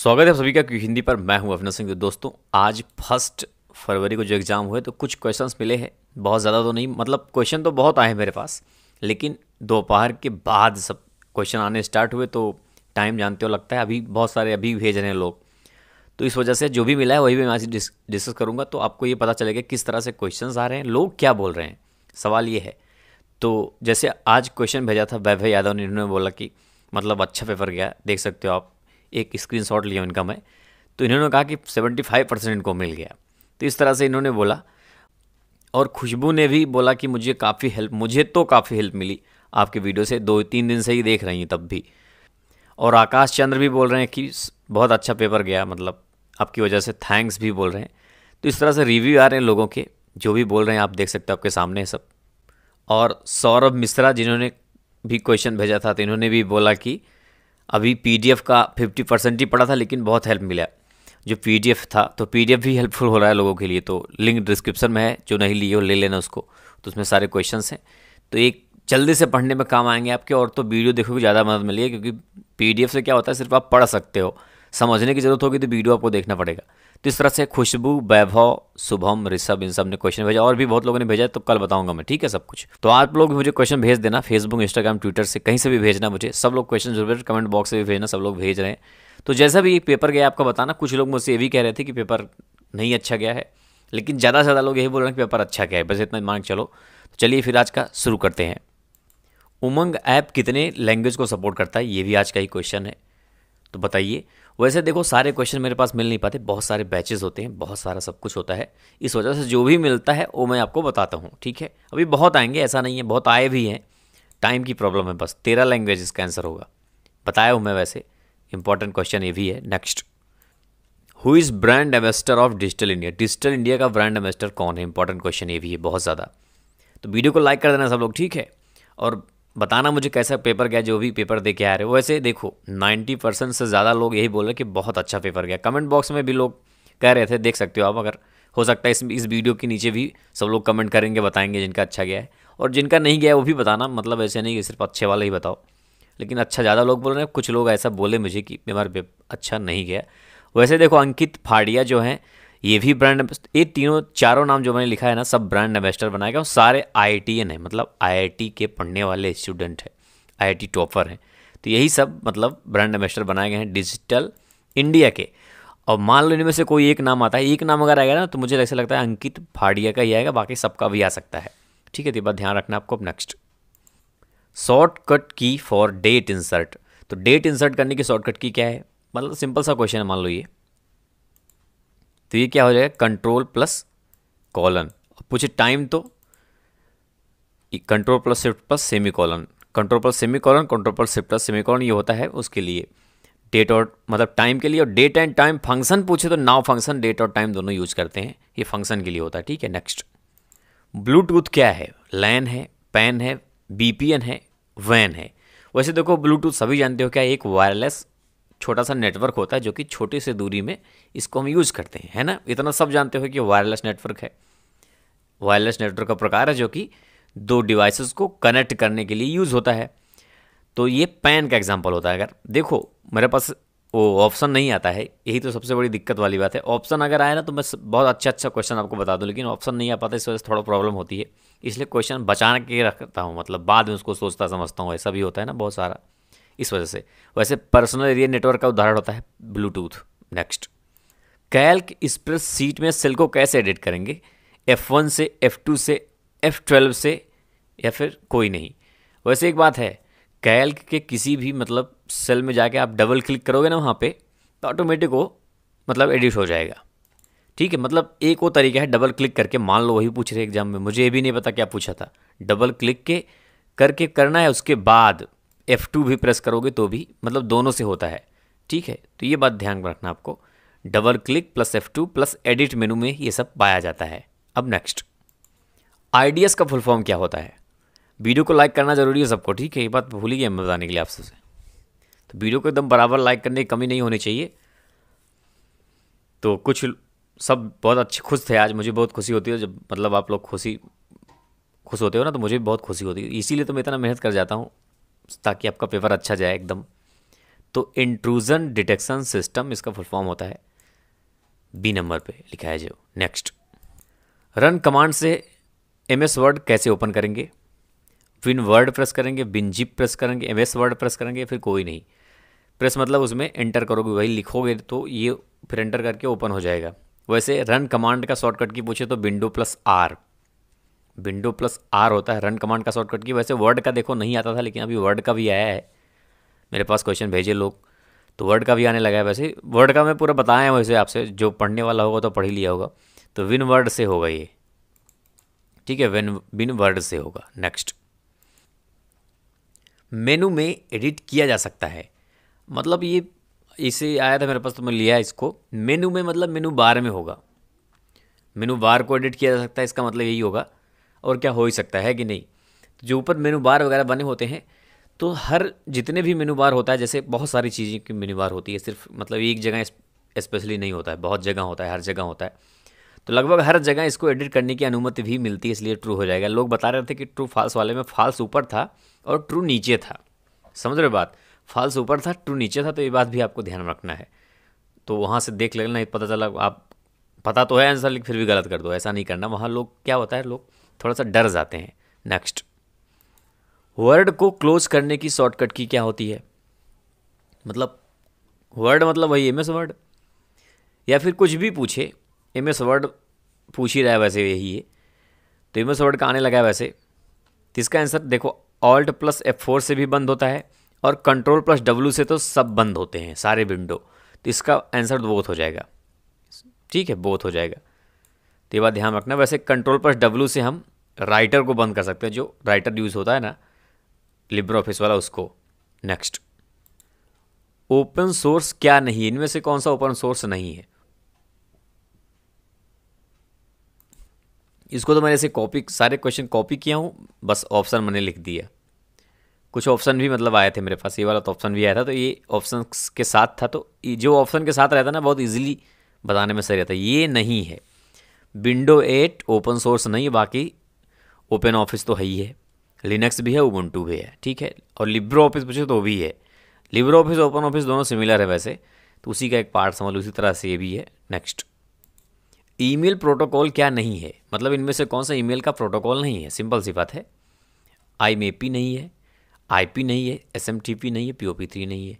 स्वागत है सभी का क्यों हिंदी पर मैं हूं अभिनव सिंह तो दोस्तों आज फर्स्ट फरवरी को जो एग्ज़ाम हुए तो कुछ क्वेश्चंस मिले हैं बहुत ज़्यादा तो नहीं मतलब क्वेश्चन तो बहुत आए हैं मेरे पास लेकिन दोपहर के बाद सब क्वेश्चन आने स्टार्ट हुए तो टाइम जानते हो लगता है अभी बहुत सारे अभी भेज रहे हैं लोग तो इस वजह से जो भी मिला है वही भी मैं आज डिस्कस करूँगा तो आपको ये पता चलेगा किस तरह से क्वेश्चन आ रहे हैं लोग क्या बोल रहे हैं सवाल ये है तो जैसे आज क्वेश्चन भेजा था वैभव यादव ने इन्होंने बोला कि मतलब अच्छा पेपर गया देख सकते हो आप एक शॉट लिया इनका मैं तो इन्होंने कहा कि सेवेंटी फाइव परसेंट इनको मिल गया तो इस तरह से इन्होंने बोला और खुशबू ने भी बोला कि मुझे काफ़ी हेल्प मुझे तो काफ़ी हेल्प मिली आपके वीडियो से दो तीन दिन से ही देख रही हूँ तब भी और आकाश चंद्र भी बोल रहे हैं कि बहुत अच्छा पेपर गया मतलब आपकी वजह से थैंक्स भी बोल रहे हैं तो इस तरह से रिव्यू आ रहे हैं लोगों के जो भी बोल रहे हैं आप देख सकते हो आपके सामने सब और सौरभ मिश्रा जिन्होंने भी क्वेश्चन भेजा था तो इन्होंने भी बोला कि अभी पीडीएफ का फिफ्टी परसेंट ही पड़ा था लेकिन बहुत हेल्प मिला जो पीडीएफ था तो पीडीएफ भी हेल्पफुल हो रहा है लोगों के लिए तो लिंक डिस्क्रिप्शन में है जो नहीं लिए हो ले लेना उसको तो उसमें सारे क्वेश्चन हैं तो एक जल्दी से पढ़ने में काम आएंगे आपके और तो वीडियो देखोगे ज़्यादा मदद मिली है क्योंकि पी से क्या होता है सिर्फ आप पढ़ सकते हो समझने की ज़रूरत होगी तो वीडियो आपको देखना पड़ेगा तो इस तरह से खुशबू वैभव शुभम ऋषभ इन सब ने क्वेश्चन भेजा और भी बहुत लोगों ने भेजा तो कल बताऊंगा मैं ठीक है सब कुछ तो आप लोग भी मुझे क्वेश्चन भेज देना फेसबुक इंस्टाग्राम ट्विटर से कहीं से भी भेजना मुझे सब लोग क्वेश्चन जरूर कमेंट बॉक्स से भी भेजना सब लोग भेज रहे हैं तो जैसा भी पेपर गया आपका बताना कुछ लोग मुझसे ये भी कह रहे थे कि पेपर नहीं अच्छा गया है लेकिन ज़्यादा से ज़्यादा लोग यही बोल रहे हैं कि पेपर अच्छा गया है बस इतना मान चलो तो चलिए फिर आज का शुरू करते हैं उमंग ऐप कितने लैंग्वेज को सपोर्ट करता है ये भी आज का ही क्वेश्चन है तो बताइए वैसे देखो सारे क्वेश्चन मेरे पास मिल नहीं पाते बहुत सारे बैचेज होते हैं बहुत सारा सब कुछ होता है इस वजह से जो भी मिलता है वो मैं आपको बताता हूँ ठीक है अभी बहुत आएंगे ऐसा नहीं है बहुत आए भी हैं टाइम की प्रॉब्लम है बस तेरह लैंग्वेज का आंसर होगा बताया हूँ मैं वैसे इंपॉर्टेंट क्वेश्चन ये भी है next who is brand ambassador of digital India digital India का ब्रांड एम्बेस्टर कौन है इंपॉर्टेंट क्वेश्चन ये भी है बहुत ज़्यादा तो वीडियो को लाइक कर देना सब लोग ठीक है और बताना मुझे कैसा पेपर गया जो भी पेपर दे के आ रहे हो वैसे देखो 90 परसेंट से ज़्यादा लोग यही बोल रहे कि बहुत अच्छा पेपर गया कमेंट बॉक्स में भी लोग कह रहे थे देख सकते हो आप अगर हो सकता है इस इस वीडियो के नीचे भी सब लोग कमेंट करेंगे बताएंगे जिनका अच्छा गया है और जिनका नहीं गया वो भी बताना मतलब ऐसे नहीं कि सिर्फ अच्छे वाले ही बताओ लेकिन अच्छा ज़्यादा लोग बोल रहे हैं कुछ लोग ऐसा बोले मुझे कि हमारा अच्छा नहीं गया वैसे देखो अंकित फाड़िया जो हैं ये भी ब्रांड ये तीनों चारों नाम जो मैंने लिखा है ना सब ब्रांड एम्बेस्टर बनाए गए सारे आई हैं मतलब आई के पढ़ने वाले स्टूडेंट हैं आई टॉपर हैं तो यही सब मतलब ब्रांड एम्बेसडर बनाए गए हैं डिजिटल इंडिया के और मान लो इनमें से कोई एक नाम आता है एक नाम अगर आएगा ना तो मुझे ऐसा लगता है अंकित फाड़िया का ही आएगा बाकी सबका भी आ सकता है ठीक है तो बात ध्यान रखना आपको अब नेक्स्ट शॉर्टकट की फॉर डेट इंसर्ट तो डेट इंसर्ट करने की शॉर्टकट की क्या है मतलब सिंपल सा क्वेश्चन है मान लो ये तो ये क्या हो जाएगा कंट्रोल प्लस कॉलन पूछे टाइम तो control plus shift plus semicolon control plus semicolon control plus shift plus semicolon ये होता है उसके लिए डेट और मतलब टाइम के लिए और डेट एंड टाइम फंक्शन पूछे तो नाव फंक्शन डेट और टाइम दोनों यूज करते हैं ये फंक्शन के लिए होता है ठीक है नेक्स्ट ब्लूटूथ क्या है लैन है पैन है बीपीएन है वैन है वैसे देखो ब्लूटूथ सभी जानते हो क्या एक वायरलेस छोटा सा नेटवर्क होता है जो कि छोटी से दूरी में इसको हम यूज़ करते हैं है ना इतना सब जानते हो कि वायरलेस नेटवर्क है वायरलेस नेटवर्क का प्रकार है जो कि दो डिवाइसेस को कनेक्ट करने के लिए यूज़ होता है तो ये पैन का एग्जाम्पल होता है अगर देखो मेरे पास वो ऑप्शन नहीं आता है यही तो सबसे बड़ी दिक्कत वाली बात है ऑप्शन अगर आए ना तो मैं बहुत अच्छा अच्छा क्वेश्चन आपको बता दूँ लेकिन ऑप्शन नहीं आ पाता इस वजह से थोड़ा प्रॉब्लम होती है इसलिए क्वेश्चन बचा के रखता हूँ मतलब बाद में उसको सोचता समझता हूँ ऐसा भी होता है ना बहुत सारा इस वजह से वैसे पर्सनल एरिया नेटवर्क का उदाहरण होता है bluetooth next calc spreadsheet में सेल को कैसे एडिट करेंगे एफ वन से एफ टू से एफ ट्वेल्व से या फिर कोई नहीं वैसे एक बात है कैल्क के किसी भी मतलब सेल में जाके आप डबल क्लिक करोगे ना वहाँ पे तो ऑटोमेटिक वो मतलब एडिट हो जाएगा ठीक है मतलब एक वो तरीका है डबल क्लिक करके मान लो वही पूछ रहे एग्जाम में मुझे ये भी नहीं पता क्या पूछा था डबल क्लिक के करके करना है उसके बाद F2 भी प्रेस करोगे तो भी मतलब दोनों से होता है ठीक है तो ये बात ध्यान रखना आपको double click plus F two plus edit menu में ये सब पाया जाता है अब नेक्स्ट आइडियाज़ का फुल फॉर्म क्या होता है वीडियो को लाइक करना जरूरी है सबको ठीक है ये बात भूल ही गया मैं बताने के लिए आप सबसे तो वीडियो को एकदम बराबर लाइक करने की कमी नहीं होनी चाहिए तो कुछ सब बहुत अच्छे खुश थे आज मुझे बहुत खुशी होती है जब मतलब आप लोग खुशी खुश होते हो ना तो मुझे भी बहुत खुशी होती है इसीलिए तो मैं इतना मेहनत कर जाता हूँ ताकि आपका पेपर अच्छा जाए एकदम तो इंट्रूजन डिटेक्शन सिस्टम इसका फुल फॉर्म होता है बी नंबर पे लिखा है जो नेक्स्ट रन कमांड से एम एस वर्ड कैसे ओपन करेंगे विन वर्ड प्रेस करेंगे विन जिप प्रेस करेंगे एम एस वर्ड प्रेस करेंगे फिर कोई नहीं प्रेस मतलब उसमें एंटर करोगे वही लिखोगे तो ये फिर एंटर करके ओपन हो जाएगा वैसे रन कमांड का शॉर्टकट की पूछे तो window plus R window plus R होता है रन कमांड का शॉर्टकट की वैसे वर्ड का देखो नहीं आता था लेकिन अभी वर्ड का भी आया है मेरे पास क्वेश्चन भेजे लोग तो वर्ड का भी आने लगा है वैसे वर्ड का मैं पूरा बताया वैसे आपसे जो पढ़ने वाला होगा तो पढ़ ही लिया होगा तो विन वर्ड से होगा ये ठीक है विन विन वर्ड से होगा नेक्स्ट मेनू में एडिट किया जा सकता है मतलब ये इसे आया था मेरे पास तो मैं लिया इसको मेनू में मतलब मेनू बार में होगा मेनू बार को एडिट किया जा सकता है इसका मतलब यही होगा और क्या हो ही सकता है कि नहीं जो ऊपर मेनू बार वगैरह बने होते हैं तो हर जितने भी मेनू बार होता है जैसे बहुत सारी चीज़ें की मेनू बार होती है सिर्फ मतलब एक जगह स्पेशली नहीं होता है बहुत जगह होता है हर जगह होता है तो लगभग हर जगह इसको एडिट करने की अनुमति भी मिलती है इसलिए ट्रू हो जाएगा लोग बता रहे थे कि ट्रू फाल्स वाले में फाल्स ऊपर था और ट्रू नीचे था समझ रहे बात फाल्स ऊपर था ट्रू नीचे था तो ये बात भी आपको ध्यान रखना है तो वहाँ से देख लेना पता चला आप पता तो है आंसर लेकिन फिर भी गलत कर दो ऐसा नहीं करना वहाँ लोग क्या होता है लोग थोड़ा सा डर जाते हैं नेक्स्ट वर्ड को क्लोज करने की शॉर्टकट की क्या होती है मतलब वर्ड मतलब वही एम एस वर्ड या फिर कुछ भी पूछे एम एस वर्ड पूछ ही रहा है वैसे यही है तो एम एस वर्ड का आने लगा है वैसे तो इसका आंसर देखो ऑल्ट प्लस एफ फोर से भी बंद होता है और कंट्रोल प्लस डब्ल्यू से तो सब बंद होते हैं सारे विंडो तो इसका आंसर बोथ हो जाएगा ठीक है बोथ हो जाएगा तो ये बात ध्यान रखना वैसे कंट्रोल प्लस डब्ल्यू से हम राइटर को बंद कर सकते हैं जो राइटर यूज़ होता है ना लिब्रो ऑफिस वाला उसको नेक्स्ट ओपन सोर्स क्या नहीं है इनमें से कौन सा ओपन सोर्स नहीं है इसको तो मैंने ऐसे कॉपी सारे क्वेश्चन कॉपी किया हूँ बस ऑप्शन मैंने लिख दिया कुछ ऑप्शन भी मतलब आए थे मेरे पास ये वाला तो ऑप्शन भी आया था तो ये ऑप्शन के साथ था तो जो ऑप्शन के साथ रहता ना बहुत इजीली बताने में सही रहता ये नहीं है विंडो एट ओपन सोर्स नहीं है बाकी ओपन ऑफिस तो है ही है लिनक्स भी है ओबन टू भी है ठीक है और लिब्रो ऑफिस पूछे तो भी है लिब्रो ऑफिस ओपन ऑफिस दोनों सिमिलर है वैसे तो उसी का एक पार्ट समझ लो उसी तरह से ये भी है नेक्स्ट ईमेल प्रोटोकॉल क्या नहीं है मतलब इनमें से कौन सा ईमेल का प्रोटोकॉल नहीं है सिंपल सी बात है आई नहीं है पी नहीं है पी नहीं है पी थ्री नहीं है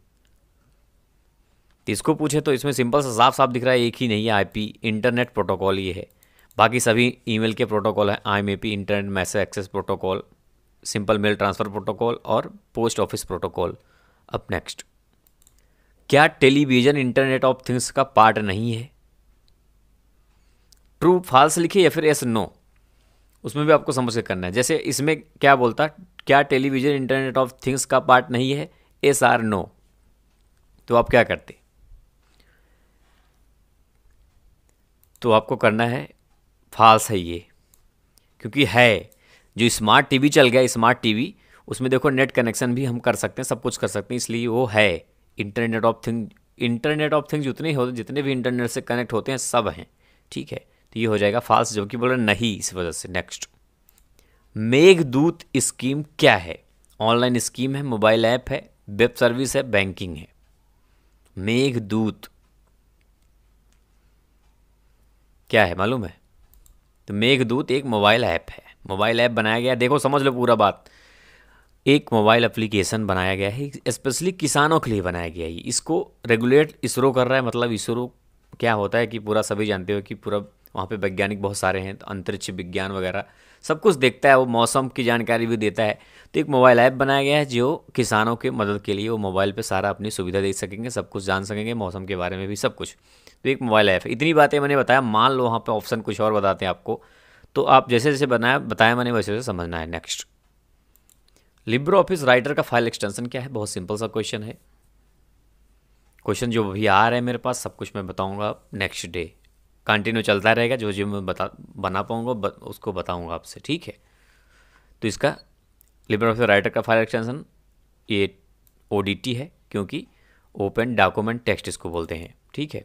इसको पूछे तो इसमें सिंपल सा साफ साफ दिख रहा है एक ही नहीं है पी इंटरनेट प्रोटोकॉल ये है बाकी सभी ईमेल के प्रोटोकॉल हैं I internet message access protocol simple mail transfer protocol और पोस्ट ऑफिस प्रोटोकॉल अब नेक्स्ट क्या टेलीविज़न इंटरनेट ऑफ थिंग्स का पार्ट नहीं है ट्रू फॉल्स लिखिए या फिर एस नो उसमें भी आपको समझ के करना है जैसे इसमें क्या बोलता क्या टेलीविज़न इंटरनेट ऑफ थिंग्स का पार्ट नहीं है एस आर नो तो आप क्या करते तो आपको करना है फाल्स है ये क्योंकि है जो स्मार्ट टीवी चल गया स्मार्ट टीवी उसमें देखो नेट कनेक्शन भी हम कर सकते हैं सब कुछ कर सकते हैं इसलिए वो है internet of thing internet of things जितने होते जितने भी इंटरनेट से कनेक्ट होते हैं सब हैं ठीक है तो ये हो जाएगा फाल्स कि बोल रहे नहीं इस वजह से नेक्स्ट मेघदूत स्कीम क्या है ऑनलाइन स्कीम है मोबाइल ऐप है वेब सर्विस है बैंकिंग है मेघदूत क्या है मालूम है तो मेघदूत एक मोबाइल ऐप है मोबाइल ऐप बनाया गया देखो समझ लो पूरा बात एक मोबाइल एप्लीकेशन बनाया गया है स्पेशली किसानों के लिए बनाया गया है इसको रेगुलेट इसरो कर रहा है मतलब इसरो क्या होता है कि पूरा सभी जानते हो कि पूरा वहाँ पे वैज्ञानिक बहुत सारे हैं तो अंतरिक्ष विज्ञान वगैरह सब कुछ देखता है वो मौसम की जानकारी भी देता है तो एक मोबाइल ऐप बनाया गया है जो किसानों के मदद के लिए वो मोबाइल पे सारा अपनी सुविधा देख सकेंगे सब कुछ जान सकेंगे मौसम के बारे में भी सब कुछ तो एक मोबाइल ऐप है इतनी बातें मैंने बताया मान लो वहाँ पर ऑप्शन कुछ और बताते हैं आपको तो आप जैसे जैसे बनाया बताया मैंने वैसे वैसे समझना है नेक्स्ट लिब्रो ऑफिस राइटर का फाइल एक्सटेंशन क्या है बहुत सिंपल सा क्वेश्चन है क्वेश्चन जो अभी आ रहा है मेरे पास सब कुछ मैं बताऊंगा नेक्स्ट डे कंटिन्यू चलता रहेगा जो जो मैं बता बना पाऊँगा ब, उसको बताऊँगा आपसे ठीक है तो इसका लिबर ऑफिस राइटर का फाइल एक्सटेंशन ये ओ है क्योंकि ओपन डॉक्यूमेंट टेक्स्ट इसको बोलते हैं ठीक है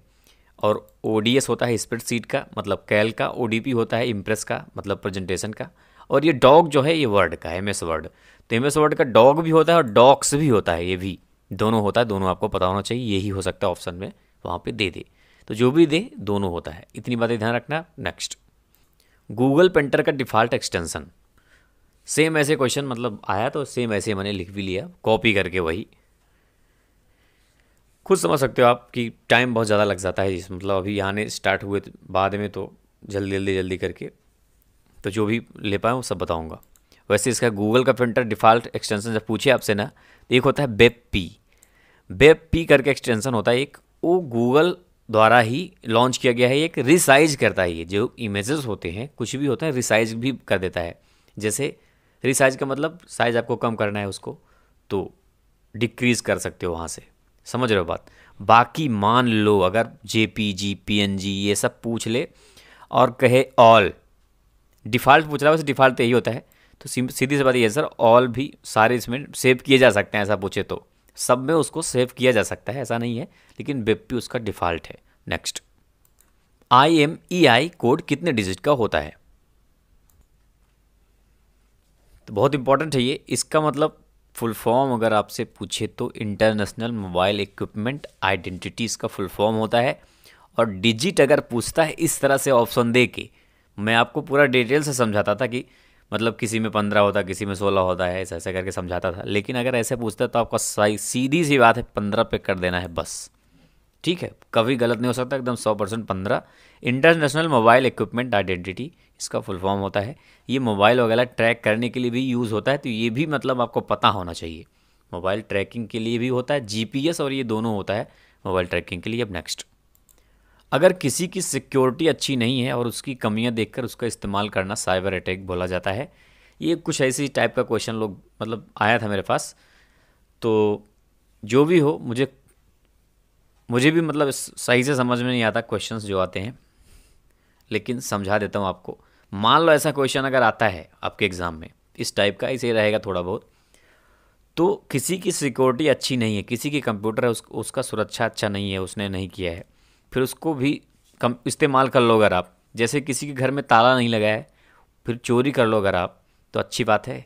और ओ होता है स्प्रेड सीट का मतलब कैल का ओ होता है इम्प्रेस का मतलब प्रेजेंटेशन का और ये डॉग जो है ये वर्ड का एम एस वर्ड तो एम एस वर्ड का डॉग भी होता है और डॉक्स भी होता है ये भी दोनों होता है दोनों आपको पता होना चाहिए यही हो सकता है ऑप्शन में वहाँ पे दे दे तो जो भी दे दोनों होता है इतनी बातें ध्यान रखना नेक्स्ट गूगल पेंटर का डिफ़ॉल्ट एक्सटेंसन सेम ऐसे क्वेश्चन मतलब आया तो सेम ऐसे मैंने लिख भी लिया कॉपी करके वही खुद समझ सकते हो आप कि टाइम बहुत ज़्यादा लग जाता है जिस मतलब अभी यहाँ स्टार्ट हुए तो बाद में तो जल्दी जल्दी जल्दी करके तो जो भी ले पाए वो सब बताऊँगा वैसे इसका गूगल का प्रिंटर डिफ़ॉल्ट एक्सटेंसन जब पूछे आपसे ना तो एक होता है बेप पी बेप पी करके एक्सटेंसन होता है एक वो गूगल द्वारा ही लॉन्च किया गया है एक रिसाइज करता है ये जो इमेजेस होते हैं कुछ भी होता है रिसाइज भी कर देता है जैसे रिसाइज का मतलब साइज आपको कम करना है उसको तो डिक्रीज़ कर सकते हो वहाँ से समझ रहे हो बात बाकी मान लो अगर J P G P N G ये सब पूछ ले और कहे ऑल डिफ़ॉल्ट पूछ रहा है वैसे डिफ़ॉल्ट यही होता है तो सीधी सी बात ये सर ऑल भी सारे इसमें सेव किए जा सकते हैं ऐसा पूछे तो सब में उसको सेव किया जा सकता है ऐसा नहीं है लेकिन बेपी उसका डिफ़ॉल्ट है next I M E I code कितने डिजिट का होता है तो बहुत इंपॉर्टेंट है ये इसका मतलब फुल फॉर्म अगर आपसे पूछे तो इंटरनेशनल मोबाइल इक्विपमेंट आइडेंटिटी इसका फुल फॉर्म होता है और डिजिट अगर पूछता है इस तरह से ऑप्शन दे के मैं आपको पूरा डिटेल से समझाता था कि मतलब किसी में पंद्रह होता किसी में सोलह होता है ऐसा ऐसा करके समझाता था लेकिन अगर ऐसे पूछता तो आपका सही सीधी सी बात है पंद्रह पे कर देना है बस ठीक है कभी गलत नहीं हो सकता एकदम सौ परसेंट पंद्रह इंटरनेशनल मोबाइल इक्विपमेंट आइडेंटिटी इसका फुल फॉर्म होता है ये मोबाइल वगैरह ट्रैक करने के लिए भी यूज़ होता है तो ये भी मतलब आपको पता होना चाहिए मोबाइल ट्रैकिंग के लिए भी होता है जी और ये दोनों होता है मोबाइल ट्रैकिंग के लिए अब नेक्स्ट अगर किसी की सिक्योरिटी अच्छी नहीं है और उसकी कमियां देखकर उसका इस्तेमाल करना साइबर अटैक बोला जाता है ये कुछ ऐसी टाइप का क्वेश्चन लोग मतलब आया था मेरे पास तो जो भी हो मुझे मुझे भी मतलब सही से समझ में नहीं आता क्वेश्चन जो आते हैं लेकिन समझा देता हूँ आपको मान लो ऐसा क्वेश्चन अगर आता है आपके एग्ज़ाम में इस टाइप का ऐसे रहेगा थोड़ा बहुत तो किसी की सिक्योरिटी अच्छी नहीं है किसी की कंप्यूटर है उस, उसका सुरक्षा अच्छा नहीं है उसने नहीं किया है फिर उसको भी कम इस्तेमाल कर लो अगर आप जैसे किसी के घर में ताला नहीं लगाए फिर चोरी कर लो अगर आप तो अच्छी बात है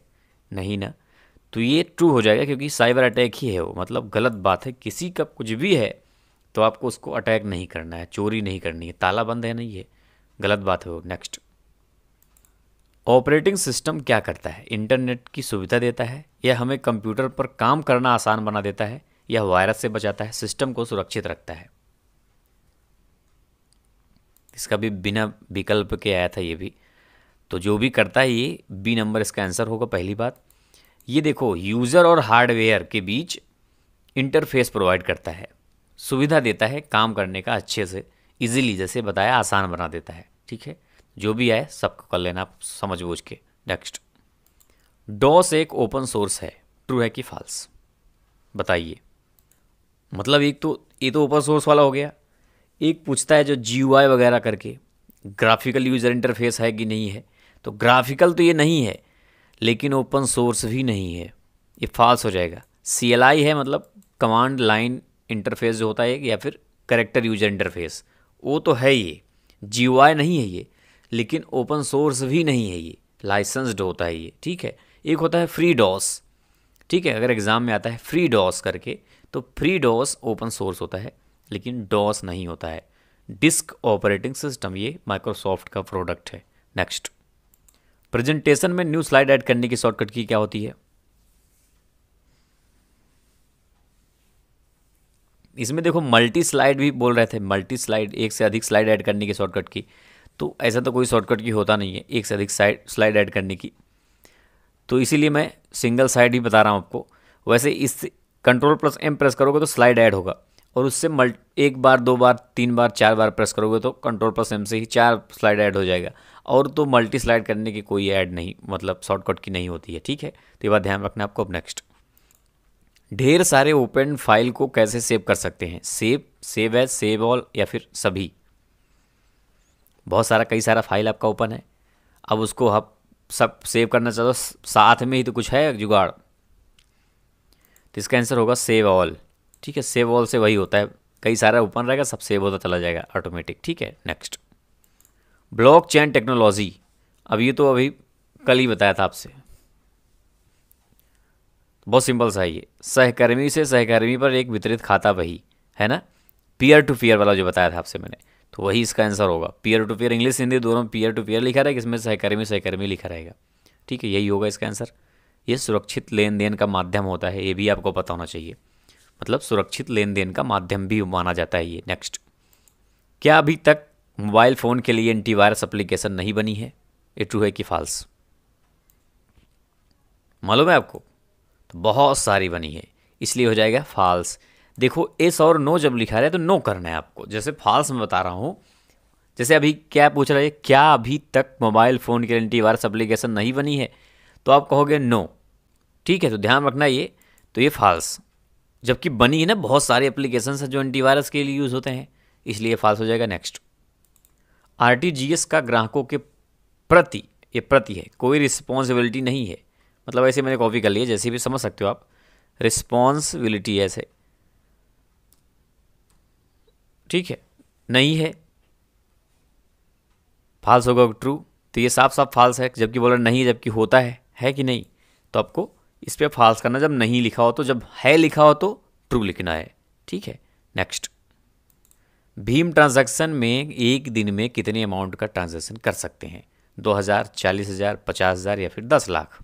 नहीं ना तो ये ट्रू हो जाएगा क्योंकि साइबर अटैक ही है वो मतलब गलत बात है किसी का कुछ भी है तो आपको उसको अटैक नहीं करना है चोरी नहीं करनी है ताला बंद है नहीं ये गलत बात है वो नेक्स्ट ऑपरेटिंग सिस्टम क्या करता है इंटरनेट की सुविधा देता है या हमें कंप्यूटर पर काम करना आसान बना देता है या वायरस से बचाता है सिस्टम को सुरक्षित रखता है इसका भी बिना विकल्प के आया था ये भी तो जो भी करता है ये बी नंबर इसका आंसर होगा पहली बात ये देखो यूज़र और हार्डवेयर के बीच इंटरफेस प्रोवाइड करता है सुविधा देता है काम करने का अच्छे से इजीली जैसे बताया आसान बना देता है ठीक है जो भी आए सबको कर लेना आप समझ बूझ के नेक्स्ट डॉस एक ओपन सोर्स है ट्रू है कि फॉल्स बताइए मतलब एक तो ये तो ओपन सोर्स वाला हो गया एक पूछता है जो जी वगैरह करके ग्राफिकल यूज़र इंटरफेस है कि नहीं है तो ग्राफिकल तो ये नहीं है लेकिन ओपन सोर्स भी नहीं है ये फॉल्स हो जाएगा सी है मतलब कमांड लाइन इंटरफेस जो होता है या फिर करेक्टर यूजर इंटरफेस वो तो है ये जी नहीं है ये लेकिन ओपन सोर्स भी नहीं है ये लाइसेंस्ड होता है ये ठीक है एक होता है फ्री डॉस ठीक है अगर एग्ज़ाम में आता है फ्री डॉस करके तो फ्री डॉस ओपन सोर्स होता है लेकिन डॉस नहीं होता है डिस्क ऑपरेटिंग सिस्टम ये माइक्रोसॉफ्ट का प्रोडक्ट है नेक्स्ट प्रेजेंटेशन में न्यू स्लाइड ऐड करने की शॉर्टकट की क्या होती है इसमें देखो मल्टी स्लाइड भी बोल रहे थे मल्टी स्लाइड एक से अधिक स्लाइड ऐड करने की शॉर्टकट की तो ऐसा तो कोई शॉर्टकट की होता नहीं है एक से अधिक साइड स्लाइड ऐड करने की तो इसीलिए मैं सिंगल साइड ही बता रहा हूँ आपको वैसे इस कंट्रोल प्लस एम प्रेस करोगे तो स्लाइड ऐड होगा और उससे मल्ट एक बार दो बार तीन बार चार बार प्रेस करोगे तो कंट्रोल प्लस एम से ही चार स्लाइड ऐड हो जाएगा और तो मल्टी स्लाइड करने की कोई ऐड नहीं मतलब शॉर्टकट की नहीं होती है ठीक है तो ये बात ध्यान रखना आपको अब नेक्स्ट ढेर सारे ओपन फाइल को कैसे सेव कर सकते हैं save save as save all या फिर सभी बहुत सारा कई सारा फाइल आपका ओपन है अब उसको आप सब सेव करना चाहते हो साथ में ही तो कुछ है जुगाड़ तो इसका आंसर होगा सेव ऑल ठीक है सेव ऑल से वही होता है कई सारा ओपन रहेगा सब सेव होता चला जाएगा ऑटोमेटिक ठीक है नेक्स्ट ब्लॉक चैन टेक्नोलॉजी अब ये तो अभी कल ही बताया था आपसे बहुत सिंपल सा है ये सहकर्मी से सहकर्मी पर एक वितरित खाता वही है ना पीयर टू पीयर वाला जो बताया था आपसे मैंने तो वही इसका आंसर होगा peer to peer English Hindi दोनों में पीयर टू पीयर लिखा रहेगा इसमें सहकर्मी सहकर्मी लिखा रहेगा ठीक है यही होगा इसका आंसर ये सुरक्षित लेन देन का माध्यम होता है ये भी आपको पता होना चाहिए मतलब सुरक्षित लेन देन का माध्यम भी माना जाता है ये नेक्स्ट क्या अभी तक मोबाइल फ़ोन के लिए एंटीवायरस एप्लीकेशन नहीं बनी है ये ट्रू है कि फॉल्स मालूम है आपको तो बहुत सारी बनी है इसलिए हो जाएगा फॉल्स देखो एस और नो जब लिखा रहे तो नो करना है आपको जैसे फॉल्स मैं बता रहा हूँ जैसे अभी क्या पूछ रहा है क्या अभी तक मोबाइल फ़ोन के लिए एंटीवायरस एप्लीकेशन नहीं बनी है तो आप कहोगे नो ठीक है तो ध्यान रखना ये तो ये फॉल्स जबकि बनी है ना बहुत सारे एप्लीकेशन है जो एंटीवायरस के लिए यूज़ होते हैं इसलिए फाल्स हो जाएगा नेक्स्ट आर का ग्राहकों के प्रति ये प्रति है कोई रिस्पॉन्सिबिलिटी नहीं है मतलब ऐसे मैंने कॉपी कर लिया जैसे भी समझ सकते हो आप रिस्पॉन्सिबिलिटी ऐसे ठीक है नहीं है फाल्स होगा ट्रू तो ये साफ साफ फाल्स है जबकि बोला नहीं जबकि होता है है कि नहीं तो आपको इस पर फॉल्स करना जब नहीं लिखा हो तो जब है लिखा हो तो ट्रू लिखना है ठीक है नेक्स्ट भीम ट्रांजैक्शन में एक दिन में कितने अमाउंट का ट्रांजैक्शन कर सकते हैं दो हज़ार चालीस हज़ार पचास हज़ार या फिर दस लाख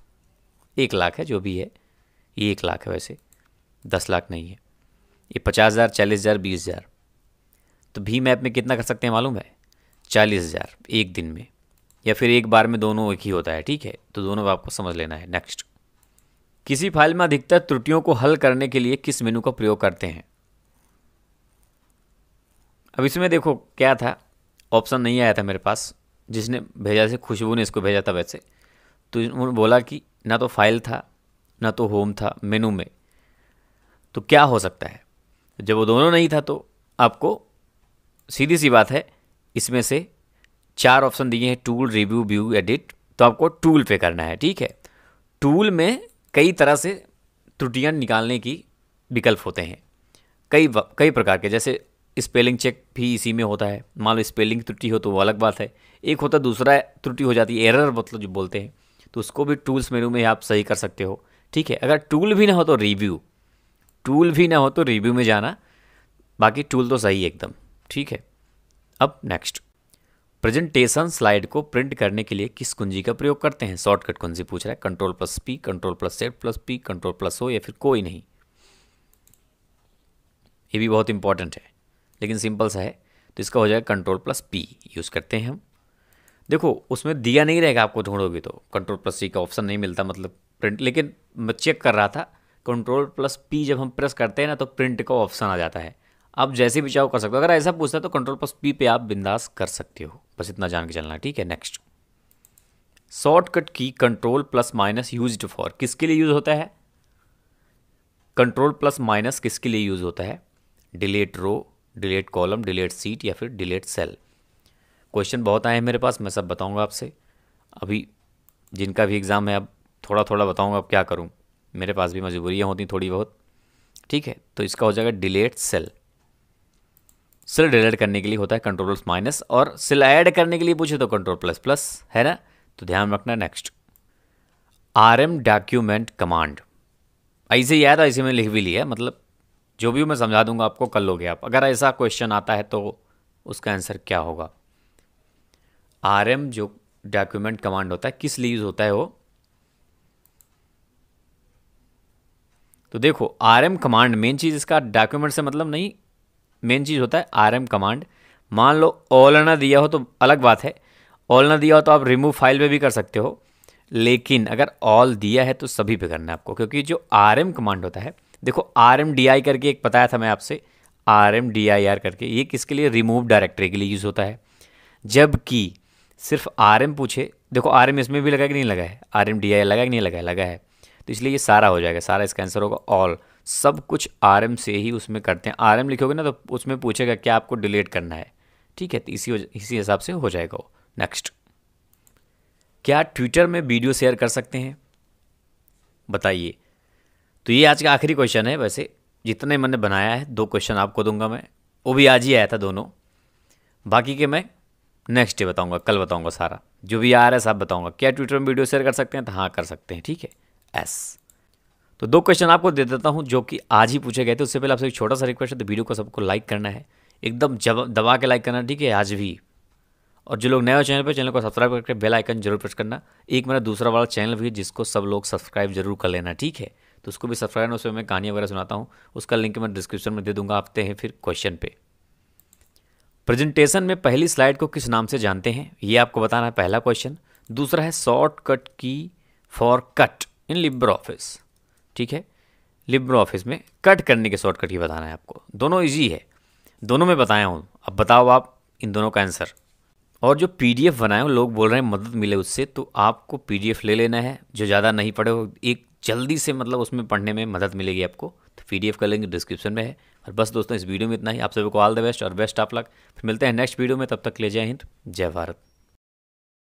एक लाख है जो भी है ये एक लाख है वैसे दस लाख नहीं है ये पचास हज़ार चालीस हज़ार बीस हज़ार तो भीम ऐप में कितना कर सकते हैं मालूम है चालीस हज़ार एक दिन में या फिर एक बार में दोनों एक ही होता है ठीक है तो दोनों आपको समझ लेना है नेक्स्ट किसी फाइल में अधिकतर त्रुटियों को हल करने के लिए किस मेनू का प्रयोग करते हैं अब इसमें देखो क्या था ऑप्शन नहीं आया था मेरे पास जिसने भेजा से खुशबू ने इसको भेजा था वैसे तो उन्होंने बोला कि ना तो फाइल था ना तो होम था मेनू में तो क्या हो सकता है जब वो दोनों नहीं था तो आपको सीधी सी बात है इसमें से चार ऑप्शन दिए हैं टूल रिव्यू व्यू एडिट तो आपको टूल पे करना है ठीक है टूल में कई तरह से त्रुटियाँ निकालने की विकल्प होते हैं कई कई प्रकार के जैसे स्पेलिंग चेक भी इसी में होता है मान लो स्पेलिंग त्रुटि हो तो वो अलग बात है एक होता है दूसरा त्रुटि हो जाती है एरर मतलब जो बोलते हैं तो उसको भी टूल्स मेनू में आप सही कर सकते हो ठीक है अगर टूल भी ना हो तो रिव्यू टूल भी ना हो तो रिव्यू में जाना बाकी टूल तो सही एकदम ठीक है अब नेक्स्ट प्रेजेंटेशन स्लाइड को प्रिंट करने के लिए किस कुंजी का प्रयोग करते हैं शॉर्टकट कुंजी पूछ रहा है control plus P control plus set plus P control plus O या फिर कोई नहीं ये भी बहुत इंपॉर्टेंट है लेकिन सिंपल सा है तो इसका हो जाएगा कंट्रोल प्लस पी यूज़ करते हैं हम देखो उसमें दिया नहीं रहेगा आपको ढूंढोगे तो कंट्रोल प्लस सी का ऑप्शन नहीं मिलता मतलब प्रिंट लेकिन मैं चेक कर रहा था कंट्रोल प्लस पी जब हम प्रेस करते हैं ना तो प्रिंट का ऑप्शन आ जाता है आप जैसे भी चाहो कर सकते हो अगर ऐसा पूछता है तो कंट्रोल प्लस पी पे आप बिंदास कर सकते हो बस इतना जान के चलना ठीक है नेक्स्ट शॉर्टकट की control plus minus use for किसके लिए यूज़ होता है कंट्रोल प्लस माइनस किसके लिए यूज़ होता है delete row delete column delete sheet या फिर डिलेट सेल क्वेश्चन बहुत आए हैं मेरे पास मैं सब बताऊंगा आपसे अभी जिनका भी एग्ज़ाम है अब थोड़ा थोड़ा बताऊंगा अब क्या करूं मेरे पास भी मजबूरियां होती थोड़ी बहुत ठीक है तो इसका हो जाएगा डिलेट सेल सिल डिलीट करने के लिए होता है कंट्रोल माइनस और सिल ऐड करने के लिए पूछे तो कंट्रोल प्लस प्लस है ना तो ध्यान रखना next R M document command ऐसे याद ऐसे में लिख भी लिया मतलब जो भी मैं समझा दूंगा आपको कल लोगे आप अगर ऐसा क्वेश्चन आता है तो उसका आंसर क्या होगा आर एम जो डॉक्यूमेंट कमांड होता है किस लिए यूज़ होता है वो तो देखो आर एम कमांड मेन चीज़ इसका डॉक्यूमेंट से मतलब नहीं मेन चीज़ होता है आर एम कमांड मान लो ऑलना दिया हो तो अलग बात है ऑलना दिया हो तो आप रिमूव फाइल पे भी कर सकते हो लेकिन अगर ऑल दिया है तो सभी पे करना है आपको क्योंकि जो आर एम कमांड होता है देखो आर एम डी आई करके एक बताया था मैं आपसे R M D I R करके ये किसके लिए रिमूव डायरेक्टरी के लिए यूज़ होता है जबकि सिर्फ आर एम पूछे देखो आर एम इसमें भी लगा कि नहीं लगा है आर एम डी आई लगा कि नहीं लगा है लगा है तो इसलिए ये सारा हो जाएगा सारा इसका आंसर होगा ऑल सब कुछ आर से ही उसमें करते हैं आर लिखोगे ना तो उसमें पूछेगा क्या आपको डिलीट करना है ठीक है तो इसी इसी हिसाब से हो जाएगा वो नेक्स्ट क्या ट्विटर में वीडियो शेयर कर सकते हैं बताइए तो ये आज का आखिरी क्वेश्चन है वैसे जितने मैंने बनाया है दो क्वेश्चन आपको दूंगा मैं वो भी आज ही आया था दोनों बाकी के मैं नेक्स्ट डे बताऊंगा कल बताऊंगा सारा जो भी आ रहा है सब बताऊंगा क्या ट्विटर में वीडियो शेयर कर सकते हैं तो हाँ कर सकते हैं ठीक है एस तो दो क्वेश्चन आपको दे देता हूँ जो कि आज ही पूछे गए थे उससे पहले आपसे एक छोटा सा रिक्वेस्ट है तो वीडियो को सबको लाइक करना है एकदम जब दबा के लाइक करना ठीक है आज भी और जो लोग नए चैनल पर चैनल को सब्सक्राइब करके बेल आइकन जरूर प्रेस करना एक मेरा दूसरा वाला चैनल भी है जिसको सब लोग सब्सक्राइब जरूर कर लेना ठीक है तो उसको भी सब्सक्राइब करना उसमें मैं कहानियाँ वगैरह सुनाता हूँ उसका लिंक मैं डिस्क्रिप्शन में दे दूंगा आपते हैं फिर क्वेश्चन पे प्रेजेंटेशन में पहली स्लाइड को किस नाम से जानते हैं ये आपको बताना है पहला क्वेश्चन दूसरा है शॉर्टकट की for cut in Libre Office ठीक है लिब्रो ऑफिस में कट करने के शॉर्टकट ही बताना है आपको दोनों इजी है दोनों में बताया हूँ अब बताओ आप इन दोनों का आंसर और जो पी डी एफ बनाए लोग बोल रहे हैं मदद मिले उससे तो आपको पी डी एफ ले लेना है जो ज़्यादा नहीं पढ़े हो एक जल्दी से मतलब उसमें पढ़ने में मदद मिलेगी आपको तो पी डी एफ का लिंक डिस्क्रिप्शन में है और बस दोस्तों इस वीडियो में इतना ही आप सभी को ऑल द बेस्ट और बेस्ट आप लक फिर मिलते हैं नेक्स्ट वीडियो में तब तक ले जय हिंद जय भारत